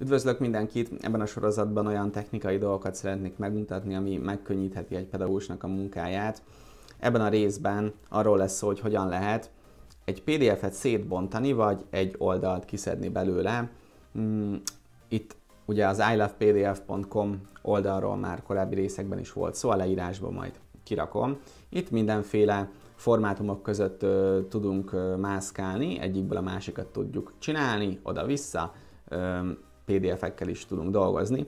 Üdvözlök mindenkit! Ebben a sorozatban olyan technikai dolgokat szeretnék megmutatni, ami megkönnyítheti egy pedagógusnak a munkáját. Ebben a részben arról lesz szó, hogy hogyan lehet egy PDF-et szétbontani, vagy egy oldalt kiszedni belőle. Mm, itt ugye az ilovepdf.com oldalról már korábbi részekben is volt szó, a leírásban majd kirakom. Itt mindenféle formátumok között tudunk mászkálni, egyikből a másikat tudjuk csinálni, oda-vissza, PDF-ekkel is tudunk dolgozni.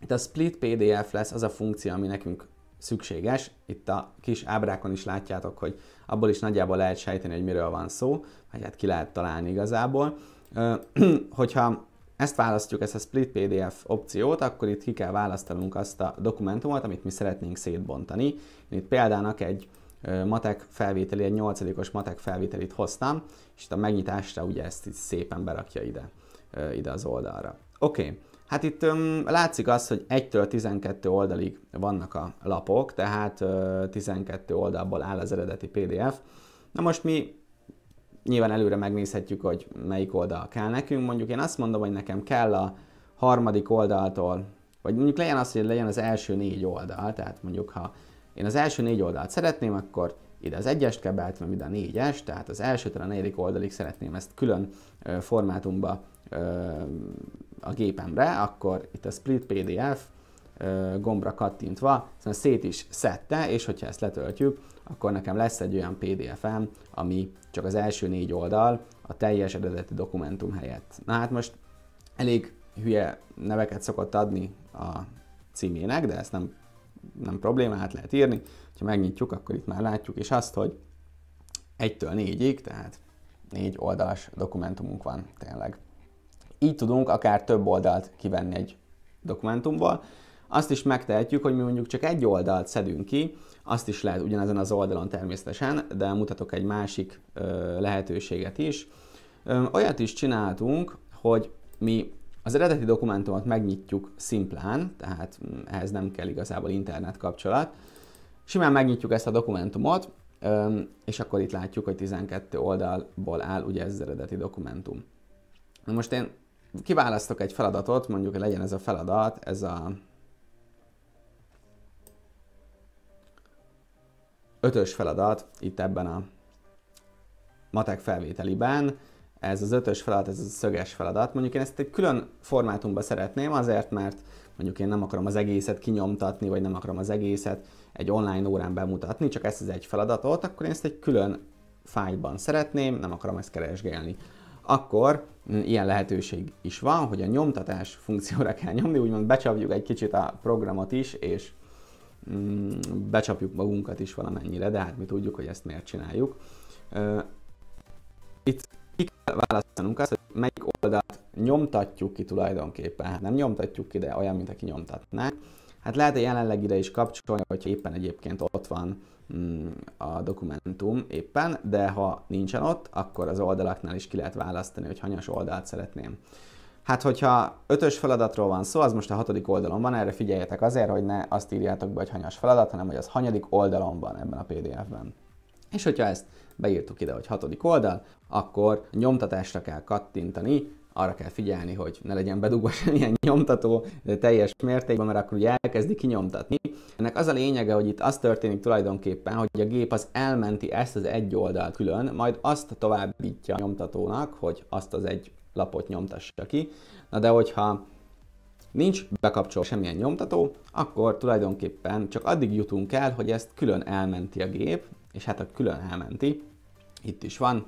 Itt a split PDF lesz az a funkció, ami nekünk szükséges. Itt a kis ábrákon is látjátok, hogy abból is nagyjából lehet sejteni, hogy miről van szó, vagy hát ki lehet találni igazából. Hogyha ezt választjuk, ezt a split PDF opciót, akkor itt ki kell választanunk azt a dokumentumot, amit mi szeretnénk szétbontani. Én itt példának egy matek felvételi, egy 8-os matek felvételit hoztam, és itt a megnyitásra ugye ezt szépen berakja ide, ide az oldalra. Oké, okay. hát itt um, látszik az, hogy 1-től 12 oldalig vannak a lapok, tehát uh, 12 oldalból áll az eredeti PDF. Na most mi nyilván előre megnézhetjük, hogy melyik oldal kell nekünk. Mondjuk én azt mondom, hogy nekem kell a harmadik oldaltól, vagy mondjuk legyen az, hogy legyen az első négy oldal, tehát mondjuk ha én az első négy oldalt szeretném, akkor ide az egyest kell beállítanom, ide a négyes, tehát az elsőtől a negyedik oldalig szeretném ezt külön formátumba a gépemre, akkor itt a Split PDF gombra kattintva szóval szét is szedte, és hogyha ezt letöltjük, akkor nekem lesz egy olyan PDF-em, ami csak az első négy oldal a teljes eredeti dokumentum helyett. Na hát most elég hülye neveket szokott adni a címének, de ezt nem, nem probléma, hát lehet írni. Ha megnyitjuk, akkor itt már látjuk is azt, hogy egytől négyig, tehát négy oldalas dokumentumunk van tényleg. Így tudunk akár több oldalt kivenni egy dokumentumból. Azt is megtehetjük, hogy mi mondjuk csak egy oldalt szedünk ki, azt is lehet ugyanezen az oldalon természetesen, de mutatok egy másik ö, lehetőséget is. Ö, olyat is csináltunk, hogy mi az eredeti dokumentumot megnyitjuk szimplán, tehát mm, ehhez nem kell igazából internet kapcsolat. Simán megnyitjuk ezt a dokumentumot, és akkor itt látjuk, hogy 12 oldalból áll ugye ez az eredeti dokumentum. Na most én kiválasztok egy feladatot, mondjuk legyen ez a feladat, ez a ötös feladat itt ebben a matek felvételiben. Ez az ötös feladat, ez a szöges feladat. Mondjuk én ezt egy külön formátumba szeretném, azért mert mondjuk én nem akarom az egészet kinyomtatni, vagy nem akarom az egészet egy online órán bemutatni, csak ezt az egy feladatot, akkor én ezt egy külön fájlban szeretném, nem akarom ezt keresgélni akkor mm, ilyen lehetőség is van, hogy a nyomtatás funkcióra kell nyomni, úgymond becsapjuk egy kicsit a programot is, és mm, becsapjuk magunkat is valamennyire, de hát mi tudjuk, hogy ezt miért csináljuk. itt ki kell választanunk azt, hogy melyik oldalt nyomtatjuk ki tulajdonképpen. Hát nem nyomtatjuk ki, de olyan, mint aki nyomtatná. Hát lehet a jelenlegire is kapcsolni, hogyha éppen egyébként ott van mm, a dokumentum éppen, de ha nincsen ott, akkor az oldalaknál is ki lehet választani, hogy hanyas oldalt szeretném. Hát, hogyha ötös feladatról van szó, az most a hatodik oldalon van, erre figyeljetek azért, hogy ne azt írjátok be, hogy hanyas feladat, hanem hogy az hanyadik oldalon van ebben a PDF-ben. És hogyha ezt beírtuk ide, hogy hatodik oldal, akkor nyomtatásra kell kattintani, arra kell figyelni, hogy ne legyen bedugva semmilyen nyomtató teljes mértékben, mert akkor ugye elkezdi kinyomtatni. Ennek az a lényege, hogy itt az történik tulajdonképpen, hogy a gép az elmenti ezt az egy oldalt külön, majd azt továbbítja a nyomtatónak, hogy azt az egy lapot nyomtassa ki. Na de hogyha nincs bekapcsolva semmilyen nyomtató, akkor tulajdonképpen csak addig jutunk el, hogy ezt külön elmenti a gép, és hát a külön elmenti, itt is van,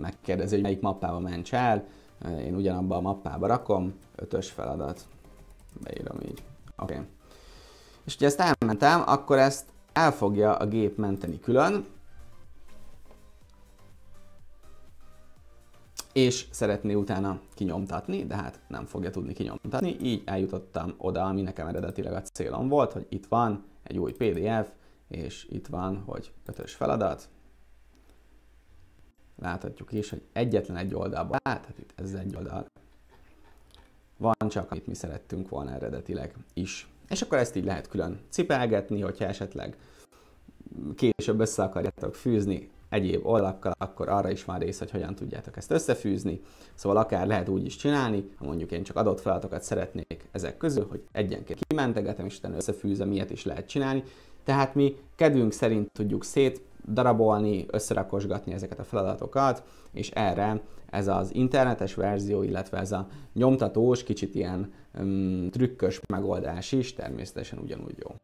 megkérdezi, hogy melyik mappába ments el, én ugyanabba a mappába rakom, ötös feladat. Beírom így. Oké. Okay. És ugye ezt elmentem, akkor ezt el fogja a gép menteni külön, és szeretné utána kinyomtatni, de hát nem fogja tudni kinyomtatni, így eljutottam oda, ami nekem eredetileg a célom volt, hogy itt van egy új PDF, és itt van, hogy ötös feladat, láthatjuk is, hogy egyetlen egy oldalban, láthatjuk itt ez egy oldal, van csak, amit mi szerettünk volna eredetileg is. És akkor ezt így lehet külön cipelgetni, hogyha esetleg később össze akarjátok fűzni egyéb oldalakkal, akkor arra is van rész, hogy hogyan tudjátok ezt összefűzni. Szóval akár lehet úgy is csinálni, ha mondjuk én csak adott feladatokat szeretnék ezek közül, hogy egyenként kimentegetem, és utána összefűzem, ilyet is lehet csinálni, tehát mi kedvünk szerint tudjuk szét darabolni, összerakosgatni ezeket a feladatokat, és erre ez az internetes verzió, illetve ez a nyomtatós, kicsit ilyen um, trükkös megoldás is természetesen ugyanúgy jó.